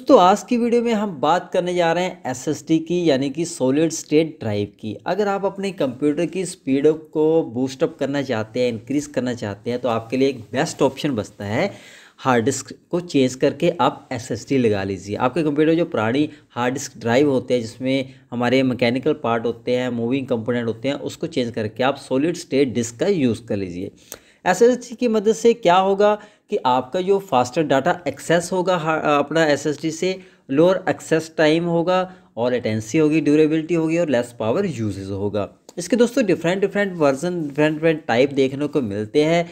दोस्तों आज की वीडियो में हम बात करने जा रहे हैं एस की यानी कि सॉलिड स्टेट ड्राइव की अगर आप अपने कंप्यूटर की स्पीड को बूस्टअप करना चाहते हैं इंक्रीज़ करना चाहते हैं तो आपके लिए एक बेस्ट ऑप्शन बचता है हार्ड डिस्क को चेंज करके आप एसएसडी लगा लीजिए आपके कंप्यूटर जो पुरानी हार्ड डिस्क ड्राइव होते हैं जिसमें हमारे मैकेनिकल पार्ट होते हैं मूविंग कंपोनेंट होते हैं उसको चेंज करके आप सॉलिड स्टेट डिस्क का यूज़ कर लीजिए एसएसडी की मदद से क्या होगा कि आपका जो फास्टर डाटा एक्सेस होगा अपना एसएसडी से लोअर एक्सेस टाइम होगा और अटेंसी होगी ड्यूरेबिलिटी होगी और लेस पावर यूजेज होगा इसके दोस्तों different different version different different type देखने को मिलते हैं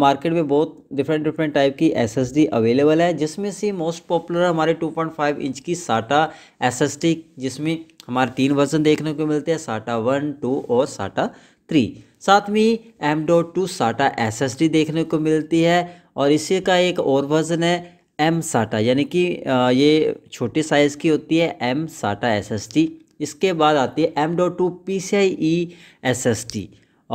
मार्केट में बहुत डिफरेंट डिफरेंट टाइप की एसएसडी अवेलेबल है जिसमें से मोस्ट पॉपुलर हमारे 2.5 इंच की साटा एसएसडी जिसमें हमारे तीन वर्जन देखने को मिलते हैं साटा वन टू और साटा थ्री साथ में M dot two SATA S देखने को मिलती है और इसी का एक और वर्जन है एम साटा यानी कि ये छोटे साइज़ की होती है एम साटा एस इसके बाद आती है M dot two P C I E S S D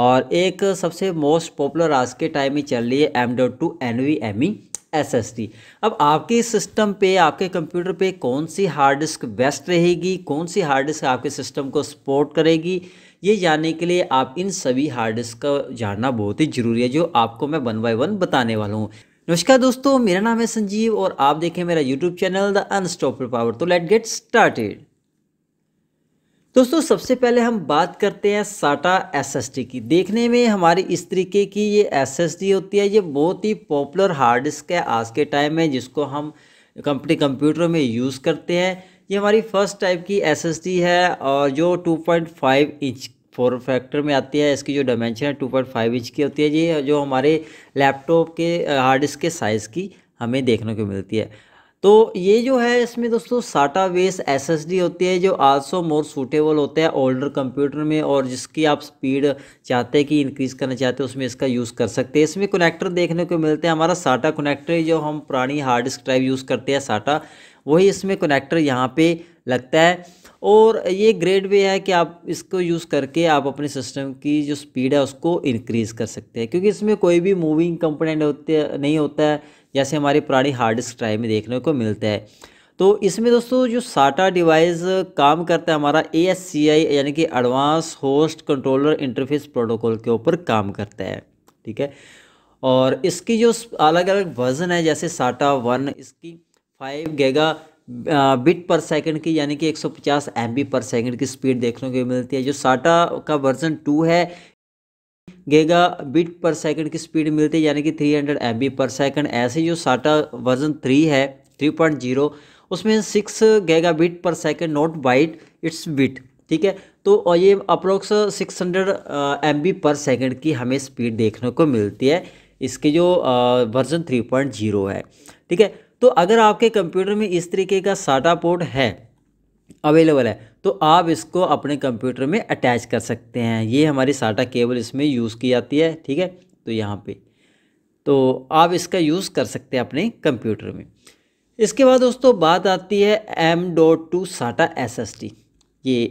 और एक सबसे मोस्ट पॉपुलर आज के टाइम में चल रही है M dot two N V M E S S D अब आपके सिस्टम पे आपके कंप्यूटर पे कौन सी हार्ड डिस्क बेस्ट रहेगी कौन सी हार्ड डिस्क आपके सिस्टम को सपोर्ट करेगी ये जानने के लिए आप इन सभी हार्ड डिस्क का जानना बहुत ही ज़रूरी है जो आपको मैं वन बाय वन बताने वाला हूँ नमस्कार दोस्तों मेरा नाम है संजीव और आप देखें मेरा YouTube channel the unstoppable power तो लेट गेट स्टार्टेड दोस्तों सबसे पहले हम बात करते हैं साटा एसएसडी की देखने में हमारी इस तरीके की ये एसएसडी होती है ये बहुत ही पॉपुलर हार्ड डिस्क है आज के टाइम में जिसको हम कंपनी कंप्यूटर में यूज़ करते हैं ये हमारी फ़र्स्ट टाइप की एस है और जो 2.5 इंच फोर फैक्टर में आती है इसकी जो डायमेंशन है 2.5 इंच की होती है ये जो हमारे लैपटॉप के हार्ड डिस्क के साइज़ की हमें देखने को मिलती है तो ये जो है इसमें दोस्तों साटा बेस एस होती है जो आल्सो मोर सूटेबल होता है ओल्डर कंप्यूटर में और जिसकी आप स्पीड चाहते हैं कि इंक्रीज़ करना चाहते हैं उसमें इसका यूज़ कर सकते हैं इसमें कनेक्टर देखने को मिलते हैं हमारा साटा कनेक्टर जो हम पुरानी हार्ड डिस्क ड्राइव यूज़ करते हैं साटा वही इसमें कनेक्टर यहाँ पे लगता है और ये ग्रेड वे है कि आप इसको यूज़ करके आप अपने सिस्टम की जो स्पीड है उसको इनक्रीज़ कर सकते हैं क्योंकि इसमें कोई भी मूविंग कंपोनेंट होते नहीं होता है जैसे हमारी पुरानी हार्ड डिस्क ड्राइव में देखने को मिलता है तो इसमें दोस्तों जो साटा डिवाइस काम करता है हमारा ए यानी कि advance host controller interface protocol के ऊपर काम करता है ठीक है और इसकी जो अलग अलग वर्जन है जैसे साटा वन इसकी five giga bit per second की यानी कि 150 सौ पर सेकंड की स्पीड देखने को मिलती है जो साटा का वर्जन टू है गेगा बिट पर सेकंड की स्पीड मिलती है यानी कि 300 हंड्रेड पर सेकंड ऐसे जो साटा वर्जन थ्री है 3.0 उसमें six giga bit per second not byte it's bit ठीक है तो और ये अप्रोक्स 600 हंड्रेड पर सेकंड की हमें स्पीड देखने को मिलती है इसके जो वर्जन uh, थ्री है ठीक है तो अगर आपके कंप्यूटर में इस तरीके का साटा पोर्ट है अवेलेबल है तो आप इसको अपने कंप्यूटर में अटैच कर सकते हैं ये हमारी साटा केबल इसमें यूज़ की जाती है ठीक है तो यहाँ पे तो आप इसका यूज़ कर सकते हैं अपने कंप्यूटर में इसके बाद दोस्तों बात आती है M dot two SATA S S T ये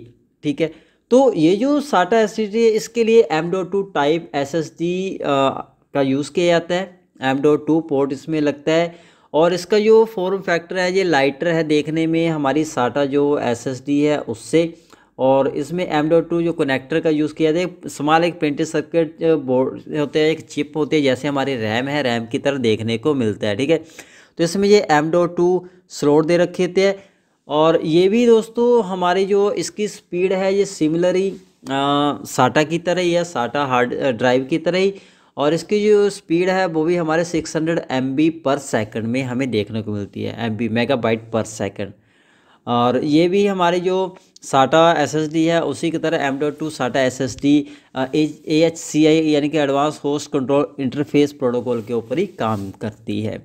ठीक है तो ये जो साटा एस एस टी है इसके लिए M dot two type S S T का यूज़ किया जाता है एम डॉट टू पोर्ट इसमें लगता है और इसका जो फॉर्म फैक्टर है ये लाइटर है देखने में हमारी साटा जो एसएसडी है उससे और इसमें एम डॉट टू जो कनेक्टर का यूज़ किया जाए स्मॉल एक प्रिंटेड सर्किट बोर्ड होते हैं एक चिप होती है जैसे हमारी रैम है रैम की तरह देखने को मिलता है ठीक है तो इसमें ये एम डॉट टू स्लोट दे रखे थे और ये भी दोस्तों हमारी जो इसकी स्पीड है ये सिमिलर ही साटा की तरह ही है साटा हार्ड ड्राइव की तरह ही और इसकी जो स्पीड है वो भी हमारे 600 हंड्रेड पर सेकंड में हमें देखने को मिलती है M B megabyte per second और ये भी हमारी जो साटा एस है उसी की तरह M dot two SATA S S D A H C I यानी कि advance host control interface protocol के ऊपर ही काम करती है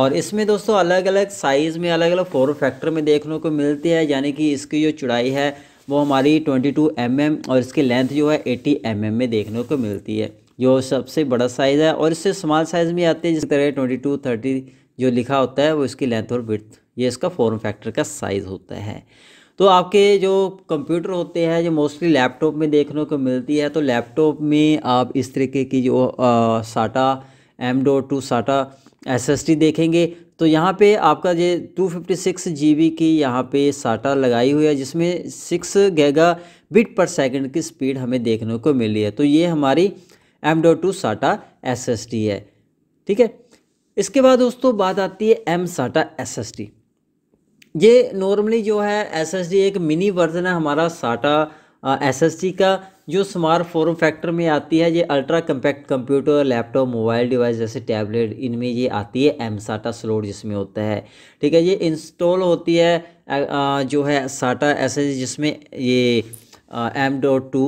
और इसमें दोस्तों अलग अलग साइज़ में अलग अलग फोर फैक्टर में देखने को मिलती है यानी कि इसकी जो चुड़ाई है वो हमारी 22 टू mm और इसकी लेंथ जो है 80 एम mm में देखने को मिलती है जो सबसे बड़ा साइज़ है और इससे स्मॉल साइज़ में आते हैं जिस तरह ट्वेंटी टू थर्टी जो लिखा होता है वो इसकी लेंथ और ब्रथ ये इसका फॉर्म फैक्टर का साइज़ होता है तो आपके जो कंप्यूटर होते हैं जो मोस्टली लैपटॉप में देखने को मिलती है तो लैपटॉप में आप इस तरीके की जो SATA M dot two SATA S S T देखेंगे तो यहाँ पे आपका ये 256 बी की यहाँ पे साटा लगाई हुई है जिसमें 6 गेगा बिट पर सेकंड की स्पीड हमें देखने को मिली है तो ये हमारी M dot two SATA S S T है ठीक है इसके बाद दोस्तों बात आती है M SATA S S T ये नॉर्मली जो है एस एस टी एक मिनी वर्जन है हमारा साटा एस एस टी का जो स्मार्ट फॉर्म फैक्टर में आती है ये ultra compact computer laptop mobile device जैसे टैबलेट इनमें ये आती है एम साटा स्लोड जिसमें होता है ठीक है ये इंस्टॉल होती है जो है साटा एस एस जिसमें ये एम डॉट टू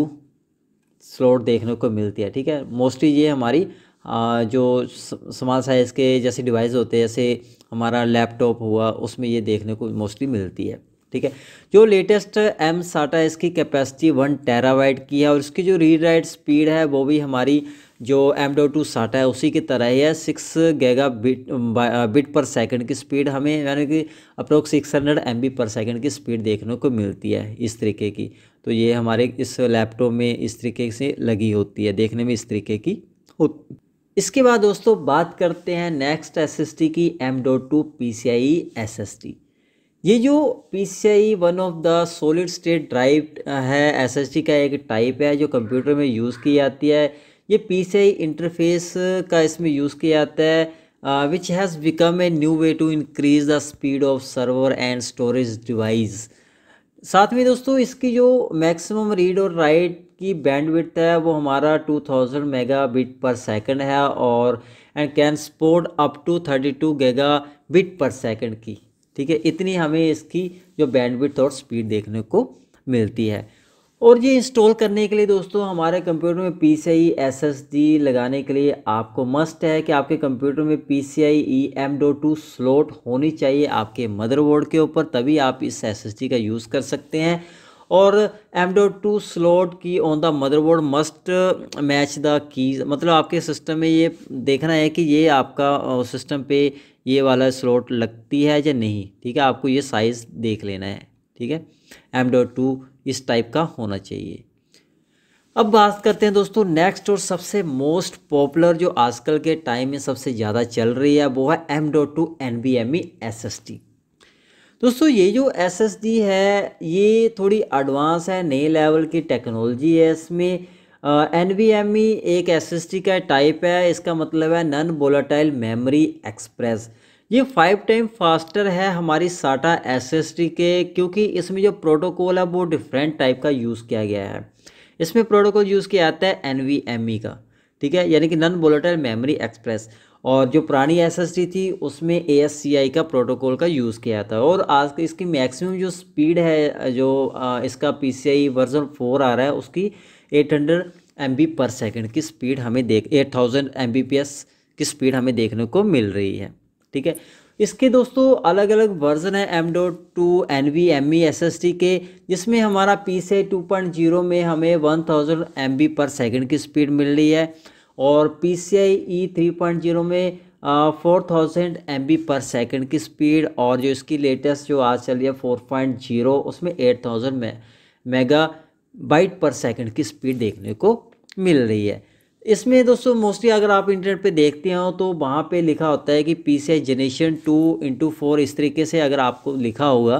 स्लॉट देखने को मिलती है ठीक है मोस्टली ये हमारी जो स्मॉल साइज़ के जैसे डिवाइस होते हैं जैसे हमारा लैपटॉप हुआ उसमें ये देखने को मोस्टली मिलती है ठीक है जो लेटेस्ट एम साटा इसकी कैपेसिटी वन टेरावाइट की है और इसकी जो रीड राइट स्पीड है वो भी हमारी जो एम डो टू साटा है उसी की तरह ही है six giga bit bit per second की स्पीड हमें यानी कि approx six hundred M B per second की स्पीड देखने को मिलती है इस तरीके की तो ये हमारे इस लैपटॉप में इस तरीके से लगी होती है देखने में इस तरीके की हो इसके बाद दोस्तों बात करते हैं नेक्स्ट एस की M dot two P C I S S T ये जो P C I one of the solid state drive है एस एस डी का एक टाइप है जो कंप्यूटर में यूज़ की जाती है ये पी सी आई इंटरफेस का इसमें यूज़ किया जाता है which has become a new way to increase the speed of server and storage device साथ में दोस्तों इसकी जो मैक्सिमम रीड और राइट की बैंडविड्थ है वो हमारा 2000 मेगा बिट पर सेकेंड है और and can support up to 32 giga bit per second की ठीक है इतनी हमें इसकी जो बैंडविड्थ और स्पीड देखने को मिलती है और ये इंस्टॉल करने के लिए दोस्तों हमारे कंप्यूटर में P C I S S D लगाने के लिए आपको मस्ट है कि आपके कंप्यूटर में P C I E M dot two slot होनी चाहिए आपके मदरबोर्ड के ऊपर तभी आप इस एस एस डी का यूज़ कर सकते हैं और एम डो टू स्लॉट की on the motherboard must match the keys मतलब आपके सिस्टम में ये देखना है कि ये आपका सिस्टम पे ये वाला स्लॉट लगती है या नहीं ठीक है आपको ये साइज़ देख लेना है ठीक है एम डॉट टू इस टाइप का होना चाहिए अब बात करते हैं दोस्तों नेक्स्ट और सबसे मोस्ट पॉपुलर जो आजकल के टाइम में सबसे ज़्यादा चल रही है वो है M dot two N B M E S S T दोस्तों ये जो एस एस डी है ये थोड़ी एडवांस है नए लेवल की टेक्नोलॉजी है इसमें एन वी एम ई एक एस एस टी का टाइप है इसका मतलब है नन वोलाटाइल मेमोरी एक्सप्रेस ये फाइव टाइम फास्टर है हमारी साटा एस एस टी के क्योंकि इसमें जो प्रोटोकॉल है वो डिफरेंट टाइप का यूज़ किया गया है इसमें प्रोटोकॉल यूज़ किया जाता है एन वी एम ई का ठीक है यानी कि नन वोलाटाइल मेमोरी एक्सप्रेस और जो पुरानी एस एस टी थी उसमें ए एस सी आई का प्रोटोकॉल का यूज़ किया था और आज इसकी मैक्सिमम जो स्पीड है जो इसका P C I version four आ रहा है उसकी eight hundred M B per second की स्पीड हमें देख eight thousand M B P S की स्पीड हमें देखने को मिल रही है ठीक है इसके दोस्तों अलग अलग वर्जन है M dot two N V M E S S T के जिसमें हमारा पी से टू पॉइंट जीरो में हमें one thousand M B per second की स्पीड मिल रही है और P C I E three point zero में four thousand M B per second की स्पीड और जो इसकी लेटेस्ट जो आज चल रही है फोर पॉइंट जीरो उसमें एट थाउजेंड में मेगा बाइट पर सेकंड की स्पीड देखने को मिल रही है इसमें दोस्तों मोस्टली अगर आप इंटरनेट पे देखते हो तो वहाँ पे लिखा होता है कि P C I generation two into four इस तरीके से अगर आपको लिखा होगा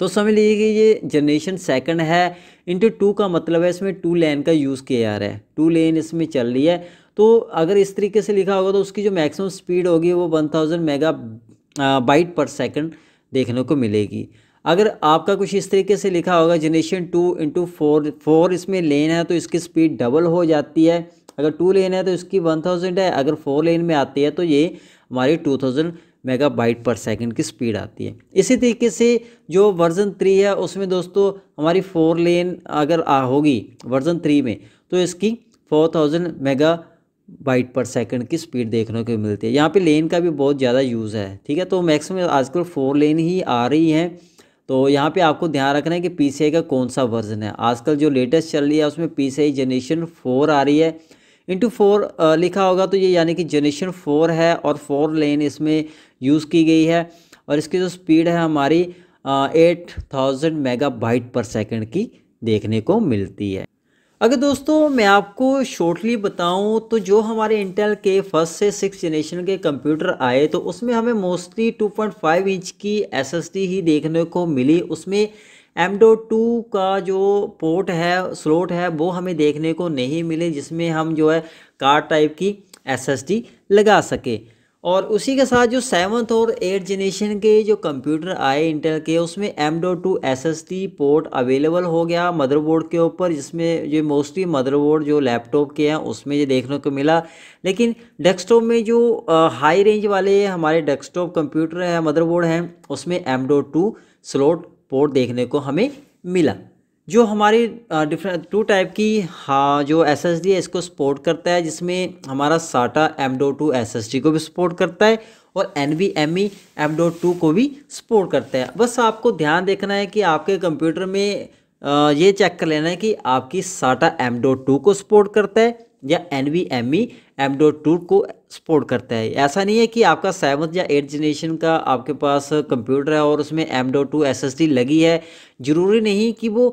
तो समझ लीजिए कि ये जनरेशन सेकंड है इंटू टू का मतलब है इसमें टू लेन का यूज़ किया जा रहा है टू लेन इसमें चल रही है तो अगर इस तरीके से लिखा होगा तो उसकी जो मैक्सिमम स्पीड होगी वो one thousand mega byte per second देखने को मिलेगी अगर आपका कुछ इस तरीके से लिखा होगा generation two into four four इसमें लेन है तो इसकी स्पीड डबल हो जाती है अगर टू लेन है तो इसकी वन थाउजेंड है अगर फोर लेन में आती है तो ये हमारी two thousand mega byte per second की स्पीड आती है इसी तरीके से जो वर्जन थ्री है उसमें दोस्तों हमारी फोर लेन अगर होगी वर्जन थ्री में तो इसकी four thousand mega byte per second की स्पीड देखने को मिलती है यहाँ पे लेन का भी बहुत ज़्यादा यूज़ है ठीक है तो मैक्सिमम आजकल फोर लेन ही आ रही हैं तो यहाँ पे आपको ध्यान रखना है कि पी का कौन सा वर्जन है आजकल जो लेटेस्ट चल रही है उसमें पी सी जनरेशन फोर आ रही है इंटू फोर लिखा होगा तो ये यानी कि जनरेशन फोर है और फोर लेन इसमें यूज़ की गई है और इसकी जो स्पीड है हमारी eight thousand mega byte per second की देखने को मिलती है अगर दोस्तों मैं आपको शॉर्टली बताऊं तो जो हमारे इंटेल के फर्स्ट से सिक्स जनरेशन के कंप्यूटर आए तो उसमें हमें मोस्टली 2.5 इंच की एसएसडी ही देखने को मिली उसमें एम टू का जो पोर्ट है स्लोट है वो हमें देखने को नहीं मिले जिसमें हम जो है कार टाइप की एसएसडी लगा सके और उसी के साथ जो सेवन्थ और एट जनरेशन के जो कंप्यूटर आए इंटेल के उसमें M dot two S S T port available हो गया मदरबोर्ड के ऊपर जिसमें जो मोस्टली मदरबोर्ड जो लैपटॉप के हैं उसमें ये देखने को मिला लेकिन डेस्कटॉप में जो हाई रेंज वाले हमारे डेस्कटॉप कंप्यूटर हैं मदरबोर्ड हैं उसमें M dot two slot port देखने को हमें मिला जो हमारी डिफरेंट टू टाइप की हाँ जो एस एस डी है इसको सपोर्ट करता है जिसमें हमारा SATA M dot two S S D को भी सपोर्ट करता है और N V M E M dot two को भी सपोर्ट करता है बस आपको ध्यान देखना है कि आपके कंप्यूटर में ये चेक कर लेना है कि आपकी साटा एम डो टू को सपोर्ट करता है या N V M E M dot two को सपोर्ट करता है ऐसा नहीं है कि आपका सेवन्थ या एट जनरेशन का आपके पास कंप्यूटर है और उसमें M dot two S S D लगी है ज़रूरी नहीं कि वो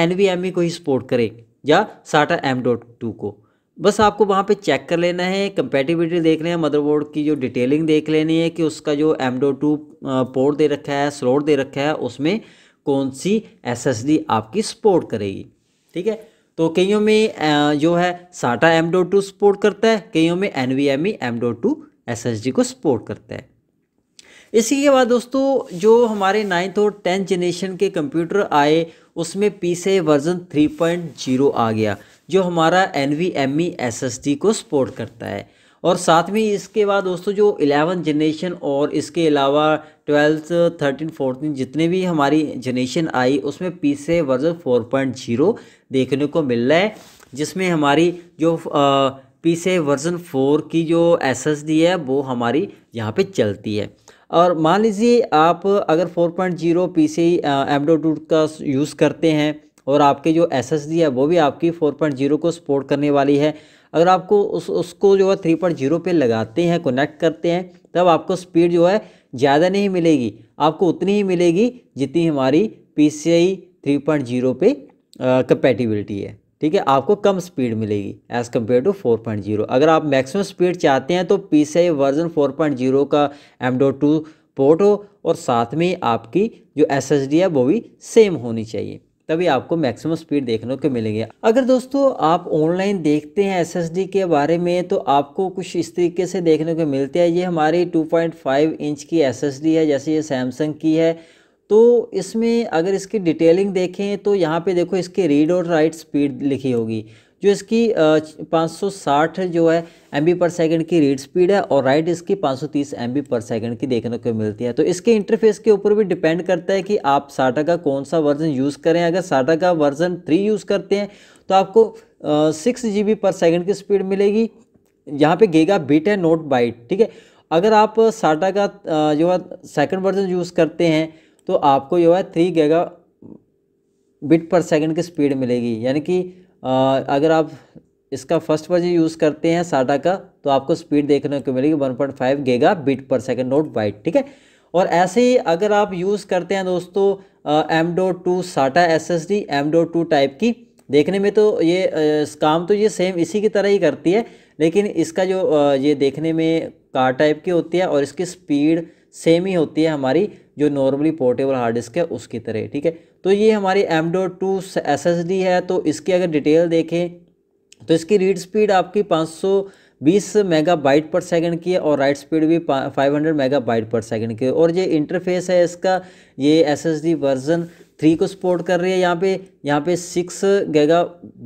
एन वी एम ई को ही सपोर्ट करे या साटा एम डॉट टू को बस आपको वहाँ पे चेक कर लेना है कंपेटिबिलिटी देख लेना है मदरबोर्ड की जो डिटेलिंग देख लेनी है कि उसका जो एम डो टू पोर्ट दे रखा है स्लोट दे रखा है उसमें कौन सी एसएसडी आपकी सपोर्ट करेगी ठीक है तो कईयों में जो है साटा एम डॉट टू सपोर्ट करता है कईयों में N V M E M dot two S S D को सपोर्ट करता है इसी के बाद दोस्तों जो हमारे नाइन्थ और टेंथ जनरेशन के कंप्यूटर आए उसमें P C version three point zero आ गया जो हमारा N V M E S S D को सपोर्ट करता है और साथ में इसके बाद दोस्तों जो इलेवन जनरेशन और इसके अलावा ट्वेल्थ थर्टीन फोर्टीन जितने भी हमारी जनरेशन आई उसमें P C version four point zero देखने को मिल रहा है जिसमें हमारी जो पी से वर्जन फोर की जो एस एस डी है वो हमारी यहाँ पे चलती है और मान लीजिए आप अगर four point zero P C M का यूज़ करते हैं और आपके जो एस एस डी है वो भी आपकी फोर पॉइंट जीरो को सपोर्ट करने वाली है अगर आपको उस उसको जो है थ्री पॉइंट जीरो पर लगाते हैं कनेक्ट करते हैं तब आपको स्पीड जो है ज़्यादा नहीं मिलेगी आपको उतनी ही मिलेगी जितनी हमारी P C I three point zero पर कंपेटिबिलिटी है ठीक है आपको कम स्पीड मिलेगी as compare to four point zero अगर आप मैक्सिमम स्पीड चाहते हैं तो P C I version four point zero का एम डो टू पोर्ट हो और साथ में आपकी जो एस एस डी है वो भी सेम होनी चाहिए तभी आपको मैक्सिमम स्पीड देखने को मिलेगी अगर दोस्तों आप ऑनलाइन देखते हैं एस के बारे में तो आपको कुछ इस तरीके से देखने को मिलते हैं ये हमारी 2.5 इंच की एस है जैसे ये सैमसंग की है तो इसमें अगर इसकी डिटेलिंग देखें तो यहाँ पे देखो इसकी रीड और राइट स्पीड लिखी होगी जो इसकी 560 जो है एम पर सेकेंड की रीड स्पीड है और राइट इसकी 530 सौ पर सेकेंड की देखने को मिलती है तो इसके इंटरफेस के ऊपर भी डिपेंड करता है कि आप साटा का कौन सा वर्जन यूज़ करें अगर साटा का वर्जन थ्री यूज़ करते हैं तो आपको सिक्स जी पर सेकेंड की स्पीड मिलेगी यहाँ पर गेगा बिट है नोट बाइट ठीक है अगर आप साटा का जो है सेकंड वर्जन यूज़ करते हैं तो आपको जो है three giga bit per second की स्पीड मिलेगी यानी कि अगर आप इसका फर्स्ट वर्जन यूज़ करते हैं साटा का तो आपको स्पीड देखने को मिलेगी 1.5 point giga bit per second not byte ठीक है और ऐसे ही अगर आप यूज़ करते हैं दोस्तों M dot two SATA S S D M dot two type की देखने में तो ये आ, काम तो ये सेम इसी की तरह ही करती है लेकिन इसका जो आ, ये देखने में कार टाइप की होती है और इसकी स्पीड सेम ही होती है हमारी जो नॉर्मली पोर्टेबल हार्ड डिस्क है उसकी तरह ठीक है तो ये हमारी एम डॉट टू एस है तो इसकी अगर डिटेल देखें तो इसकी रीड स्पीड आपकी 520 मेगाबाइट पर सेकंड की है और राइट स्पीड भी 500 मेगाबाइट पर सेकंड की है और ये इंटरफेस है इसका ये एस वर्जन थ्री को सपोर्ट कर रही है यहाँ पे यहाँ पे six giga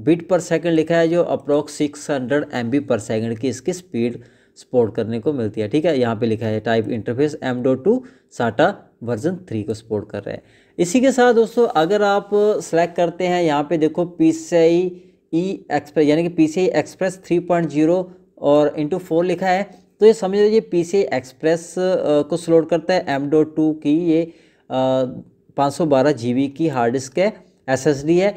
bit per second लिखा है जो approx six hundred M B per second की इसकी स्पीड सपोर्ट करने को मिलती है ठीक है यहाँ पे लिखा है type interface M dot two SATA version three को सपोर्ट कर रहा है इसी के साथ दोस्तों अगर आप सेलेक्ट करते हैं यहाँ पे देखो P C I E express यानी कि P C I express three point zero और इंटू फोर लिखा है तो ये समझ लीजिए पी सी आई एक्सप्रेस को स्लोड करता है एम डो टू की ये पाँच सौ बारह जी बी की हार्ड डिस्क है एस एस डी है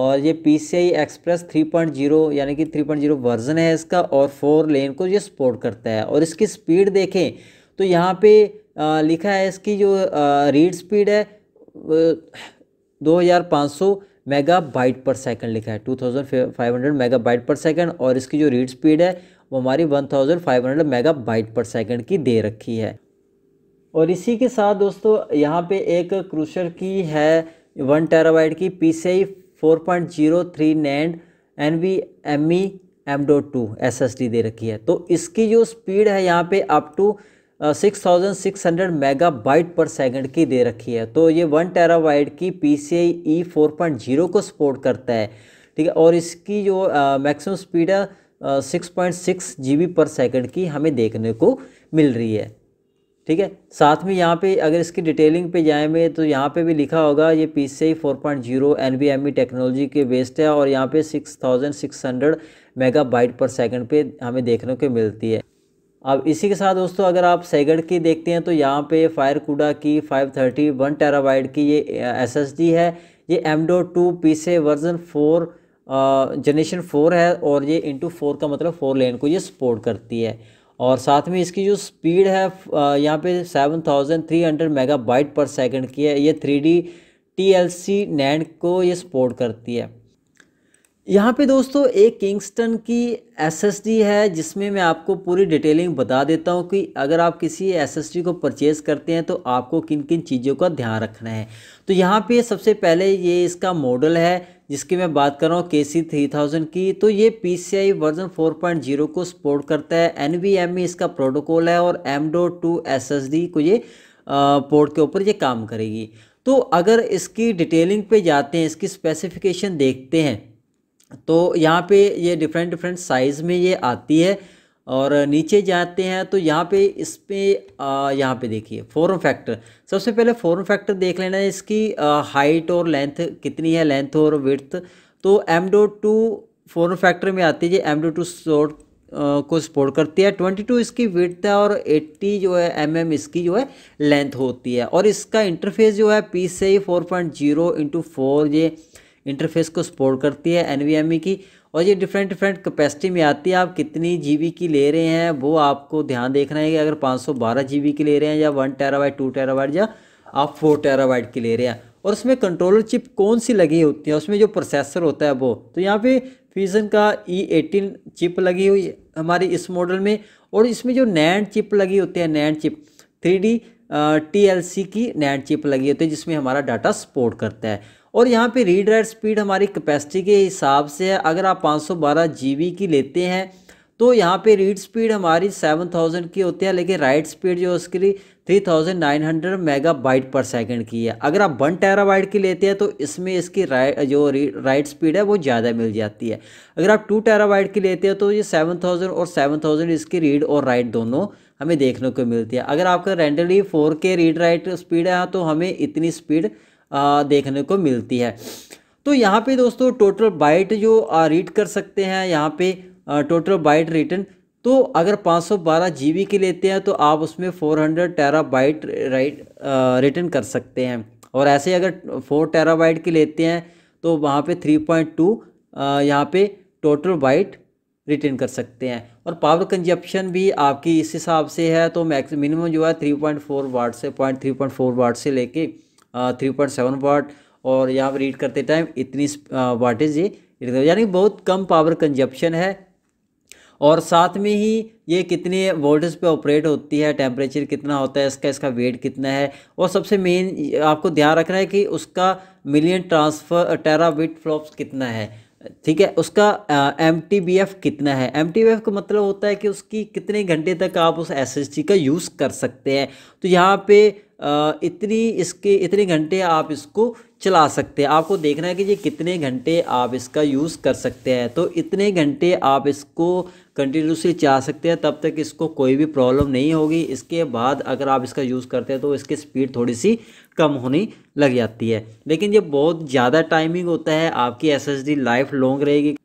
और ये P C I express three point zero यानी कि थ्री पॉइंट जीरो वर्जन है इसका और फोर लेन को ये सपोर्ट करता है और इसकी स्पीड देखें तो यहाँ पे आ, लिखा है इसकी जो रीड स्पीड है दो हज़ार पाँच सौ मेगा बाइट पर सेकंड लिखा है two thousand five hundred mega byte per second और इसकी जो रीड स्पीड है वो हमारी one thousand five hundred mega byte per second की दे रखी है और इसी के साथ दोस्तों यहाँ पे एक क्रूशर की है वन टेराबाइट की P C I four point zero three NAND N V M E M dot two S S D दे रखी है तो इसकी जो स्पीड है यहाँ पे up to 6600 megabyte per second की दे रखी है तो ये वन टेराबाइट की पी सी आई ई को सपोर्ट करता है ठीक है और इसकी जो मैक्सिमम स्पीड है six point six G B per second की हमें देखने को मिल रही है ठीक है साथ में यहाँ पे अगर इसकी डिटेलिंग पे जाएँ तो यहाँ पे भी लिखा होगा ये P C I four point zero N B M E technology के बेस्ड है और यहाँ पे six thousand six hundred megabyte per second पे हमें देखने को मिलती है अब इसी के साथ दोस्तों अगर आप सेगड की देखते हैं तो यहाँ पे फायर कूडा की 530 वन टेराबाइट की ये एसएसडी है ये M dot two P C version four generation four है और ये इंटू फोर का मतलब फोर लेन को ये सपोर्ट करती है और साथ में इसकी जो स्पीड है यहाँ पे 7300 मेगाबाइट पर सेकंड की है ये three D T L C NAND को ये सपोर्ट करती है यहाँ पे दोस्तों एक किंगस्टन की एसएसडी है जिसमें मैं आपको पूरी डिटेलिंग बता देता हूँ कि अगर आप किसी एसएसडी को परचेज करते हैं तो आपको किन किन चीज़ों का ध्यान रखना है तो यहाँ पे सबसे पहले ये इसका मॉडल है जिसकी मैं बात कर रहा हूँ के सी थ्री थाउजेंड की तो ये P C I version four point zero को सपोर्ट करता है एन वी एम ई इसका प्रोटोकॉल है और M dot two S S D को ये पोर्ट के ऊपर ये काम करेगी तो अगर इसकी डिटेलिंग पे जाते हैं इसकी स्पेसिफिकेशन देखते हैं तो यहाँ पे ये डिफरेंट डिफरेंट साइज़ में ये आती है और नीचे जाते हैं तो यहाँ पे इस पर यहाँ पे देखिए फॉर्म फैक्टर सबसे पहले फॉर्म फैक्टर देख लेना है इसकी हाइट और लेंथ कितनी है लेंथ और विर्थ तो M dot to form factor में आती है एम डो टू सोट को सपोर्ट करती है ट्वेंटी टू इसकी विड्थ है और एट्टी जो है एम mm इसकी जो है लेंथ होती है और इसका इंटरफेस जो है पी से ही four point zero into four ये इंटरफेस को सपोर्ट करती है एन e की और ये डिफरेंट डिफरेंट कैपेसिटी में आती है आप कितनी जीबी की ले रहे हैं वो आपको ध्यान देखना है कि अगर 512 जीबी की ले रहे हैं या वन टेराबाइट टू वाइड या आप फोर टेराबाइट की ले रहे हैं और उसमें कंट्रोलर चिप कौन सी लगी होती है उसमें जो प्रोसेसर होता है वो तो यहाँ पे फ्यूज़न का ई एटीन चिप लगी हुई हमारी इस मॉडल में और इसमें जो नैंड चिप लगी होती है NAND chip three D T L C की नैंड चिप लगी होती है जिसमें हमारा डाटा सपोर्ट करता है और यहाँ पे रीड राइट स्पीड हमारी कैपेसिटी के हिसाब से है अगर आप 512 जीबी की लेते हैं तो यहाँ पे रीड स्पीड हमारी 7000 की होती है लेकिन राइट स्पीड जो उसके लिए 3900 मेगाबाइट पर सेकंड की है अगर आप वन टेराबाइट की लेते हैं तो इसमें इसकी राइट जो राइट स्पीड है वो ज़्यादा मिल जाती है अगर आप टू टेराबाइट की लेते हैं तो ये 7000 और 7000 इसकी रीड और राइट दोनों हमें देखने को मिलती है अगर आपका रेंडली four K read write speed है हाँ, तो हमें इतनी स्पीड देखने को मिलती है तो यहाँ पे दोस्तों टोटल बाइट जो रीड कर सकते हैं यहाँ पे टोटल बाइट रिटर्न तो अगर 512 जीबी की लेते हैं तो आप उसमें 400 बाइट राइट रिटर्न कर सकते हैं और ऐसे ही अगर 4 बाइट की लेते हैं तो वहाँ पे 3.2 पॉइंट यहाँ पर टोटल बाइट रिटर्न कर सकते हैं और पावर कंजप्शन भी आपकी इस हिसाब से है तो मैक्स मिनिमम जो है 3.4 वाट से पॉइंट थ्री वाट से लेके थ्री पॉइंट सेवन वाट और यहाँ पर रीड करते टाइम इतनी वाटेज ये यानी बहुत कम पावर कंजप्शन है और साथ में ही ये कितने वोल्टेज पे ऑपरेट होती है टेम्परेचर कितना होता है इसका इसका वेट कितना है और सबसे मेन आपको ध्यान रखना है कि उसका मिलियन ट्रांसफ़र टेरा विट फ्लॉप्स कितना है ठीक है उसका एम टी बी एफ़ कितना है एम टी बी एफ़ का मतलब होता है कि उसकी कितने घंटे तक आप उस एस एस टी का यूज़ कर सकते हैं तो यहाँ पे uh, इतनी इसके इतने घंटे आप इसको चला सकते हैं आपको देखना है कि ये कितने घंटे आप इसका यूज़ कर सकते हैं तो इतने घंटे आप इसको कंटिन्यूसली चला सकते हैं तब तक इसको कोई भी प्रॉब्लम नहीं होगी इसके बाद अगर आप इसका यूज़ करते हैं तो इसकी स्पीड थोड़ी सी कम होनी लग जाती है लेकिन ये बहुत ज़्यादा टाइमिंग होता है आपकी एस लाइफ लॉन्ग रहेगी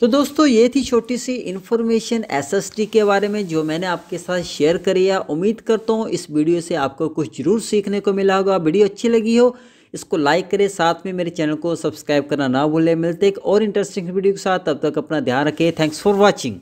तो दोस्तों ये थी छोटी सी इन्फॉर्मेशन एस के बारे में जो मैंने आपके साथ शेयर करी है उम्मीद करता हूँ इस वीडियो से आपको कुछ ज़रूर सीखने को मिला होगा वीडियो अच्छी लगी हो इसको लाइक करें साथ में मेरे चैनल को सब्सक्राइब करना ना भूलें मिलते एक और इंटरेस्टिंग वीडियो के साथ तब तक अपना ध्यान रखें थैंक्स फॉर वॉचिंग